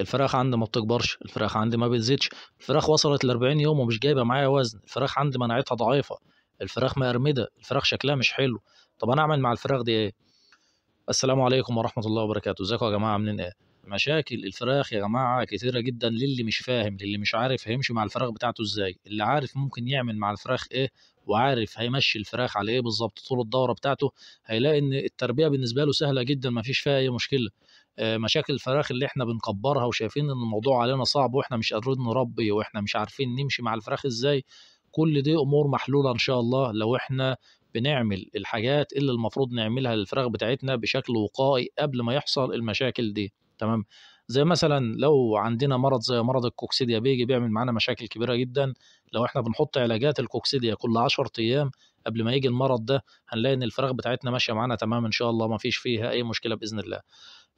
الفراخ عندي ما بتكبرش الفراخ عندي ما بتزيدش الفراخ وصلت ل 40 يوم ومش جايبه معايا وزن الفراخ عندي مناعتها ضعيفه الفراخ مقرمده الفراخ شكلها مش حلو طب انا اعمل مع الفراخ دي ايه السلام عليكم ورحمه الله وبركاته ازيكم يا جماعه عاملين ايه مشاكل الفراخ يا جماعه كثيره جدا للي مش فاهم للي مش عارف هيمشي مع الفراخ بتاعته ازاي اللي عارف ممكن يعمل مع الفراخ ايه وعارف هيمشي الفراخ على ايه بالظبط طول الدوره بتاعته هيلاقي ان التربيه بالنسبه له سهله جدا ما فيش فيها اي مشكله آه، مشاكل الفراخ اللي احنا بنكبرها وشايفين ان الموضوع علينا صعب واحنا مش قادرين نربي واحنا مش عارفين نمشي مع الفراخ ازاي كل دي امور محلوله ان شاء الله لو احنا بنعمل الحاجات اللي المفروض نعملها للفراخ بتاعتنا بشكل وقائي قبل ما يحصل المشاكل دي تمام زي مثلا لو عندنا مرض زي مرض الكوكسيديا بيجي بيعمل معانا مشاكل كبيره جدا لو احنا بنحط علاجات الكوكسيديا كل 10 ايام قبل ما يجي المرض ده هنلاقي ان الفراخ بتاعتنا ماشيه معانا تمام ان شاء الله ما فيش فيها اي مشكله باذن الله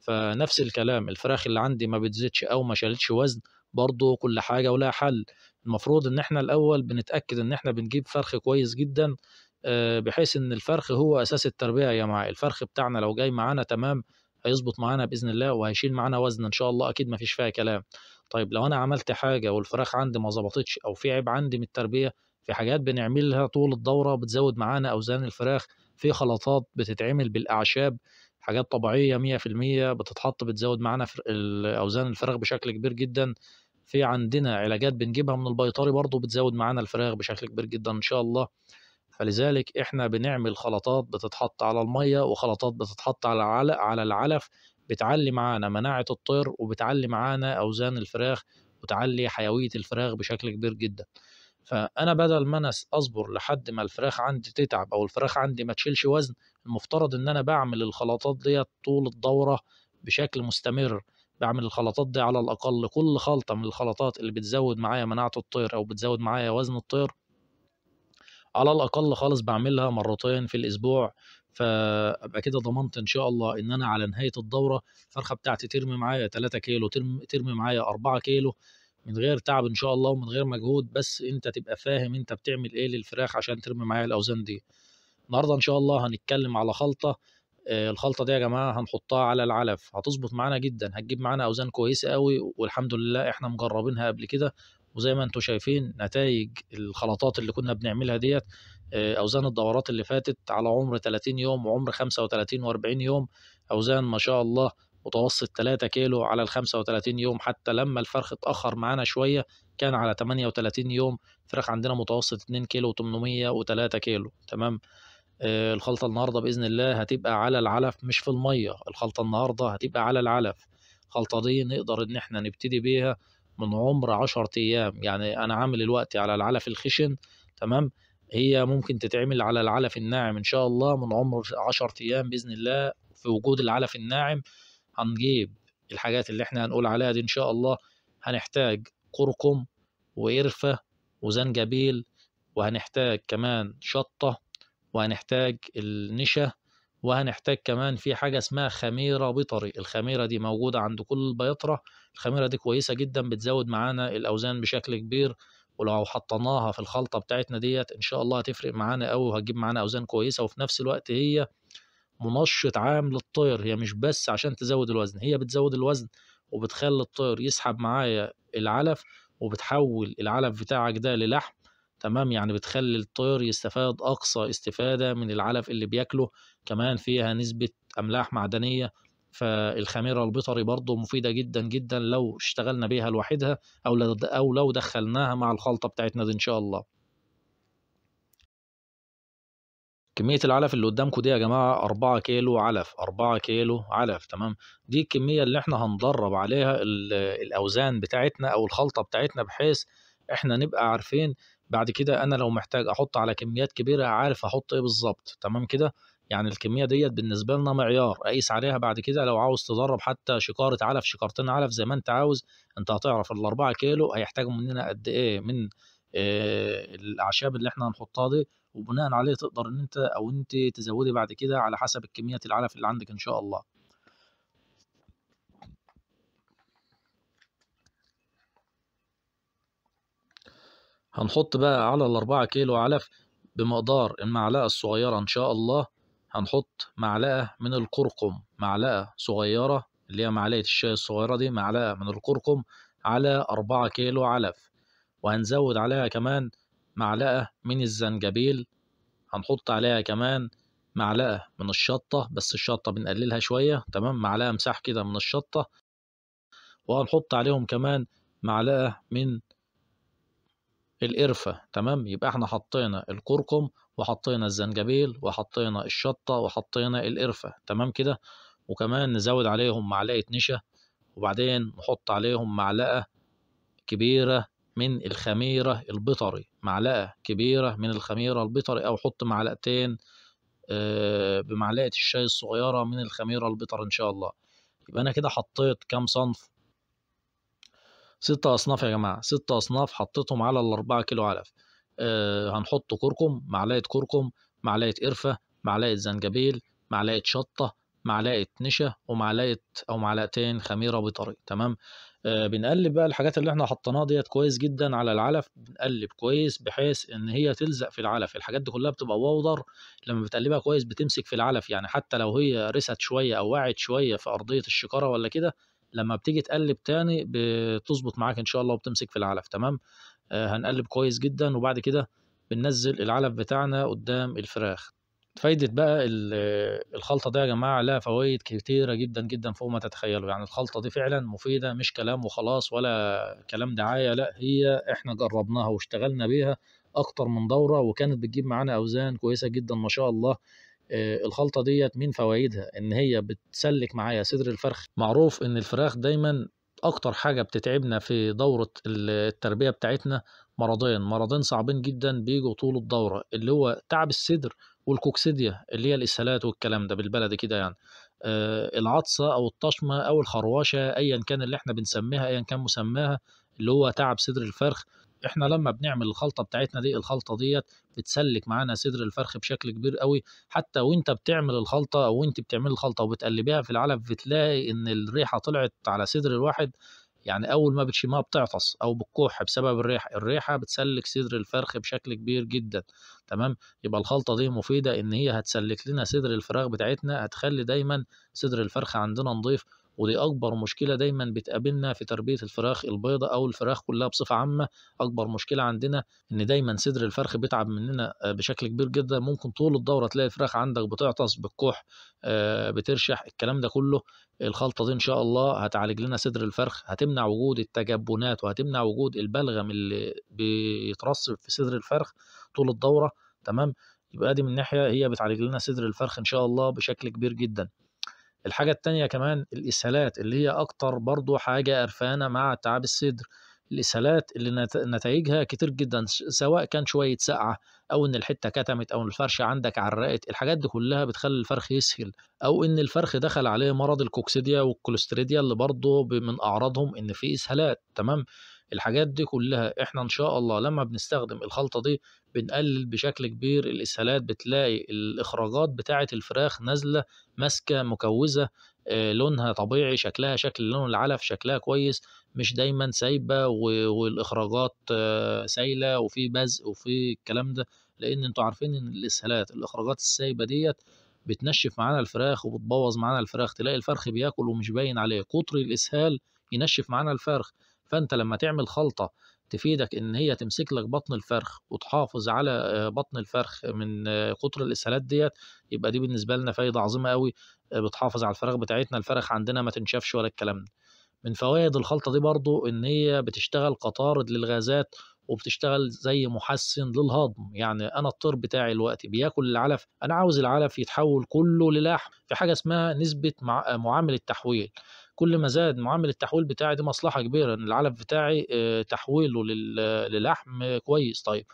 فنفس الكلام الفراخ اللي عندي ما بتزيدش او ما شالتش وزن برضه كل حاجه ولها حل المفروض ان احنا الاول بنتاكد ان احنا بنجيب فرخ كويس جدا آه، بحيث ان الفرخ هو اساس التربيه يا جماعه الفرخ بتاعنا لو جاي معانا تمام هيظبط معانا باذن الله وهيشيل معانا وزن ان شاء الله اكيد ما فيش فيها كلام طيب لو انا عملت حاجه والفراخ عندي ما ظبطتش او في عيب عندي من التربيه في حاجات بنعملها طول الدوره بتزود معانا اوزان الفراخ في خلطات بتتعمل بالاعشاب حاجات طبيعيه 100% بتتحط بتزود معانا اوزان الفراخ بشكل كبير جدا في عندنا علاجات بنجيبها من البيطري برضو بتزود معانا الفراخ بشكل كبير جدا ان شاء الله فلذلك احنا بنعمل خلطات بتتحط على الميه وخلطات بتتحط على على العلف بتعلي معانا مناعه الطير وبتعلي معانا اوزان الفراخ وتعلي حيويه الفراخ بشكل كبير جدا فانا بدل ما انا اصبر لحد ما الفراخ عندي تتعب او الفراخ عندي ما تشيلش وزن المفترض ان انا بعمل الخلطات دي طول الدوره بشكل مستمر بعمل الخلطات دي على الاقل كل خلطه من الخلطات اللي بتزود معايا مناعه الطير او بتزود معايا وزن الطير على الاقل خالص بعملها مرتين في الاسبوع فابقى كده ضمنت ان شاء الله ان انا على نهايه الدوره الفرخه بتاعتي ترمي معايا 3 كيلو ترمي, ترمي معايا 4 كيلو من غير تعب ان شاء الله ومن غير مجهود بس انت تبقى فاهم انت بتعمل ايه للفراخ عشان ترمي معايا الاوزان دي النهارده ان شاء الله هنتكلم على خلطه آه، الخلطه دي يا جماعه هنحطها على العلف هتظبط معانا جدا هتجيب معانا اوزان كويسه قوي والحمد لله احنا مجربينها قبل كده وزي ما انتم شايفين نتائج الخلطات اللي كنا بنعملها ديت آه، اوزان الدورات اللي فاتت على عمر 30 يوم وعمر 35 و40 يوم اوزان ما شاء الله متوسط 3 كيلو على ال 35 يوم حتى لما الفرخ اتأخر معانا شوية كان على 38 يوم فرخ عندنا متوسط 2 كيلو و803 كيلو تمام آه الخلطة النهاردة بإذن الله هتبقى على العلف مش في المية الخلطة النهاردة هتبقى على العلف الخلطة دي نقدر إن احنا نبتدي بيها من عمر 10 أيام يعني أنا عامل الوقت على العلف الخشن تمام هي ممكن تتعمل على العلف الناعم إن شاء الله من عمر 10 أيام بإذن الله في وجود العلف الناعم هنجيب الحاجات اللي احنا هنقول عليها دي ان شاء الله هنحتاج كركم وقرفة وزنجبيل وهنحتاج كمان شطة وهنحتاج النشا وهنحتاج كمان في حاجة اسمها خميرة بطري الخميرة دي موجودة عند كل البيطرة الخميرة دي كويسة جدا بتزود معانا الأوزان بشكل كبير ولو حطيناها في الخلطة بتاعتنا ديت إن شاء الله هتفرق معانا أوي وهتجيب معانا أوزان كويسة وفي نفس الوقت هي منشط عام للطير هي مش بس عشان تزود الوزن هي بتزود الوزن وبتخلي الطير يسحب معايا العلف وبتحول العلف بتاعك ده للحم تمام يعني بتخلي الطير يستفاد أقصى استفادة من العلف اللي بياكله كمان فيها نسبة أملاح معدنية فالخميرة البيطري برضه مفيدة جدا جدا لو اشتغلنا بيها لوحدها أو أو لو دخلناها مع الخلطة بتاعتنا دي إن شاء الله كمية العلف اللي قدامكم دي يا جماعة أربعة كيلو علف أربعة كيلو علف تمام دي الكمية اللي احنا هندرب عليها الأوزان بتاعتنا أو الخلطة بتاعتنا بحيث احنا نبقى عارفين بعد كده أنا لو محتاج أحط على كميات كبيرة عارف أحط إيه بالظبط تمام كده يعني الكمية ديت بالنسبة لنا معيار أقيس عليها بعد كده لو عاوز تدرب حتى شكارة علف شكارتين علف زي ما أنت عاوز أنت هتعرف الأربعة كيلو هيحتاجوا مننا قد إيه من آه، الاعشاب اللي احنا هنحطها دي وبناء عليه تقدر ان انت او انت تزودي بعد كده على حسب الكميات العلف اللي عندك ان شاء الله هنحط بقى على الأربعة كيلو علف بمقدار المعلقة الصغيرة إن شاء الله هنحط معلقة من الكركم معلقة صغيرة اللي هي معلقة الشاي الصغيرة دي معلقة من الكركم على أربعة كيلو علف وهنزود عليها كمان معلقة من الزنجبيل هنحط عليها كمان معلقة من الشطة بس الشطة بنقللها شوية تمام معلقة مساح كده من الشطة وهنحط عليهم كمان معلقة من القرفة تمام يبقى احنا حطينا الكركم وحطينا الزنجبيل وحطينا الشطة وحطينا القرفة تمام كده وكمان نزود عليهم معلقة نشا وبعدين نحط عليهم معلقة كبيرة من الخميرة البطري معلقة كبيرة من الخميرة البطري أو حط معلقتين آه، بمعلقة الشاي الصغيرة من الخميرة البطر إن شاء الله يبقى أنا كده حطيت كام صنف ستة أصناف يا جماعة ستة أصناف حطيتهم على الأربعة كيلو علف آه، هنحط كركم معلقة كركم معلقة قرفة معلقة زنجبيل معلقة شطة معلقه نشا ومعلقه او معلقتين خميره بطري تمام آه، بنقلب بقى الحاجات اللي احنا حطيناها ديت كويس جدا على العلف بنقلب كويس بحيث ان هي تلزق في العلف الحاجات دي كلها بتبقى باودر لما بتقلبها كويس بتمسك في العلف يعني حتى لو هي رست شويه او وعت شويه في ارضيه الشكاره ولا كده لما بتيجي تقلب تاني بتظبط معاك ان شاء الله وبتمسك في العلف تمام آه، هنقلب كويس جدا وبعد كده بننزل العلف بتاعنا قدام الفراخ فايدة بقى الخلطة دي يا جماعة لها فوايد كتيرة جدا جدا فوق ما تتخيلوا يعني الخلطة دي فعلا مفيدة مش كلام وخلاص ولا كلام دعاية لا هي احنا جربناها واشتغلنا بيها اكتر من دورة وكانت بتجيب معانا اوزان كويسة جدا ما شاء الله آه، الخلطة ديت من فوائدها ان هي بتسلك معايا صدر الفرخ معروف ان الفراخ دايما اكتر حاجة بتتعبنا في دورة التربية بتاعتنا مرضين مرضين صعبين جدا بيجوا طول الدورة اللي هو تعب الصدر والكوكسيديا اللي هي الاسهالات والكلام ده بالبلدي كده يعني آه العطسه او الطشمه او الخروشه ايا كان اللي احنا بنسميها ايا كان مسماها اللي هو تعب صدر الفرخ احنا لما بنعمل الخلطه بتاعتنا دي الخلطه ديت بتسلك معانا صدر الفرخ بشكل كبير قوي حتى وانت بتعمل الخلطه او وانت بتعمل الخلطه وبتقلبيها في العلب بتلاقي ان الريحه طلعت على صدر الواحد يعني أول ما بتشمها بتعطس أو بتكح بسبب الريحة الريحة بتسلك صدر الفرخ بشكل كبير جدا تمام يبقى الخلطة دي مفيدة إن هي هتسلك لنا صدر الفراخ بتاعتنا هتخلي دايما صدر الفرخ عندنا نضيف ودي أكبر مشكلة دايما بتقابلنا في تربية الفراخ البيضة أو الفراخ كلها بصفة عامة أكبر مشكلة عندنا إن دايما صدر الفرخ بيتعب مننا آه، بشكل كبير جدا ممكن طول الدورة تلاقي الفراخ عندك بتعطس بالكح آه، بترشح الكلام ده كله الخلطة دي إن شاء الله هتعالج لنا صدر الفرخ هتمنع وجود التجبنات وهتمنع وجود البلغم اللي بيترسب في صدر الفرخ طول الدورة تمام يبقى دي من ناحية هي بتعالج لنا صدر الفرخ إن شاء الله بشكل كبير جدا الحاجة التانية كمان الإسهالات اللي هي أكتر برضو حاجة قرفانة مع تعب الصدر الإسهالات اللي نتائجها كتير جدا سواء كان شوية سقعة أو إن الحتة كتمت أو الفرشة عندك عرقت الحاجات دي كلها بتخلي الفرخ يسهل أو إن الفرخ دخل عليه مرض الكوكسيديا والكوليستريديا اللي برضه من أعراضهم إن في إسهالات تمام الحاجات دي كلها احنا ان شاء الله لما بنستخدم الخلطه دي بنقلل بشكل كبير الاسهالات بتلاقي الاخراجات بتاعه الفراخ نازله ماسكه مكوزه آه، لونها طبيعي شكلها شكل لون العلف شكلها كويس مش دايما سايبه والاخراجات آه، سايله وفي بزق وفي الكلام ده لان انتوا عارفين ان الاسهالات الاخراجات السايبه ديت بتنشف معانا الفراخ وبتبوظ معانا الفراخ تلاقي الفرخ بياكل ومش باين عليه كتر الاسهال ينشف معانا الفرخ فانت لما تعمل خلطه تفيدك ان هي تمسك لك بطن الفرخ وتحافظ على آه، بطن الفرخ من قطر آه، الاسهالات ديت يبقى دي بالنسبه لنا فايده عظيمه قوي آه، بتحافظ على الفراخ بتاعتنا الفرخ عندنا ما تنشفش ولا الكلام ده من فوائد الخلطه دي برضو ان هي بتشتغل قطارد للغازات وبتشتغل زي محسن للهضم يعني انا الطير بتاعي الوقت بياكل العلف انا عاوز العلف يتحول كله للحم في حاجه اسمها نسبه معامل التحويل كل ما زاد معامل التحويل بتاعي دي مصلحه كبيره ان العلف بتاعي آه، تحويله للحم كويس طيب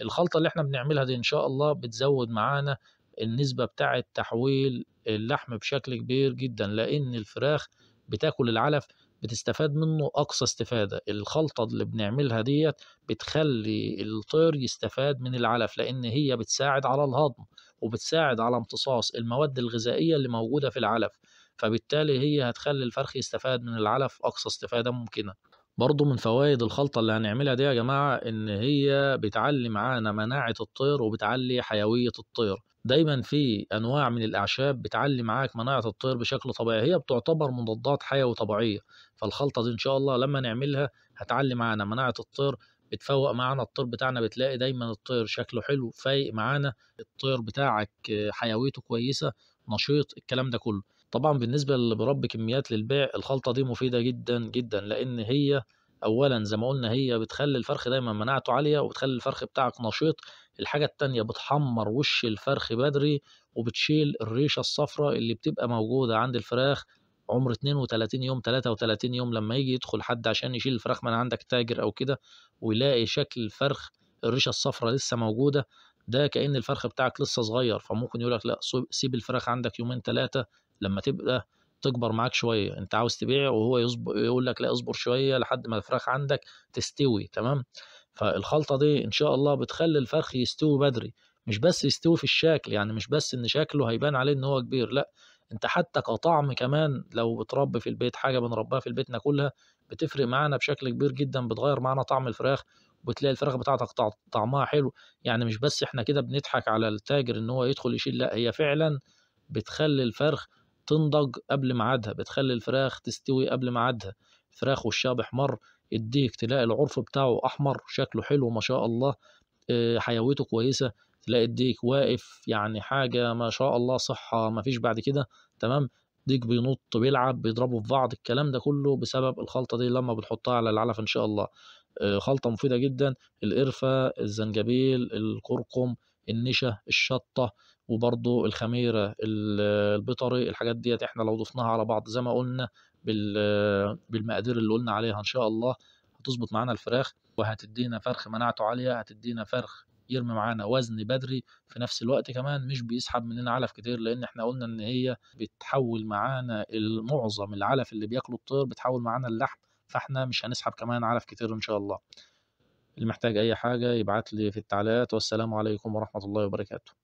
الخلطه اللي احنا بنعملها دي ان شاء الله بتزود معانا النسبه بتاعه تحويل اللحم بشكل كبير جدا لان الفراخ بتاكل العلف بتستفاد منه اقصى استفاده الخلطه اللي بنعملها ديت بتخلي الطير يستفاد من العلف لان هي بتساعد على الهضم وبتساعد على امتصاص المواد الغذائيه اللي موجوده في العلف فبالتالي هي هتخلي الفرخ يستفاد من العلف أقصى استفادة ممكنة برضو من فوائد الخلطة اللي هنعملها دي يا جماعة إن هي بتعلي معانا مناعة الطير وبتعلي حيوية الطير دايما في انواع من الاعشاب بتعلي معاك مناعه الطير بشكل طبيعي هي بتعتبر مضادات حيوي طبيعيه فالخلطه دي ان شاء الله لما نعملها هتعلي معانا مناعه الطير بتفوق معانا الطير بتاعنا بتلاقي دايما الطير شكله حلو فايق معانا الطير بتاعك حيويته كويسه نشيط الكلام ده كله طبعا بالنسبة لبرب كميات للبيع الخلطة دي مفيدة جدا جدا لأن هي أولا زي ما قلنا هي بتخلي الفرخ دايما مناعته عالية وبتخلي الفرخ بتاعك نشيط الحاجة التانية بتحمر وش الفرخ بدري وبتشيل الريشة الصفراء اللي بتبقى موجودة عند الفراخ عمر 32 يوم 33 يوم لما يجي يدخل حد عشان يشيل الفراخ من عندك تاجر أو كده ويلاقي شكل الفرخ الريشة الصفراء لسه موجودة ده كأن الفرخ بتاعك لسه صغير فممكن يقولك لا سيب الفراخ عندك يومين ثلاثة لما تبقى تكبر معاك شويه انت عاوز تبيع وهو يصبر يقول لك لا اصبر شويه لحد ما الفراخ عندك تستوي تمام فالخلطه دي ان شاء الله بتخلي الفرخ يستوي بدري مش بس يستوي في الشكل يعني مش بس ان شكله هيبان عليه ان هو كبير لا انت حتى كطعم كمان لو بتربي في البيت حاجه بنربيها في البيت ناكلها بتفرق معانا بشكل كبير جدا بتغير معانا طعم الفراخ وبتلاقي الفراخ بتاعتك طعمها حلو يعني مش بس احنا كده بنضحك على التاجر ان هو يدخل يشيل لا هي فعلا بتخلي الفرخ تنضج قبل ميعادها بتخلي الفراخ تستوي قبل ميعادها الفراخ والشاب احمر الديك تلاقي العرف بتاعه احمر شكله حلو ما شاء الله آه، حيويته كويسه تلاقي الديك واقف يعني حاجه ما شاء الله صحه ما فيش بعد كده تمام ديك بينط بيلعب بيضربوا في بعض الكلام ده كله بسبب الخلطه دي لما بنحطها على العلف ان شاء الله آه، خلطه مفيده جدا القرفه الزنجبيل الكركم النشا الشطه وبرضو الخميره البطري الحاجات ديت احنا لو ضفناها على بعض زي ما قلنا بالمقادير اللي قلنا عليها ان شاء الله هتظبط معانا الفراخ وهتدينا فرخ مناعته عاليه هتدينا فرخ يرمي معانا وزن بدري في نفس الوقت كمان مش بيسحب مننا علف كتير لان احنا قلنا ان هي بتحول معانا معظم العلف اللي بياكله الطير بتحول معانا اللحم فاحنا مش هنسحب كمان علف كتير ان شاء الله اللي محتاج اي حاجه يبعت لي في التعليقات والسلام عليكم ورحمه الله وبركاته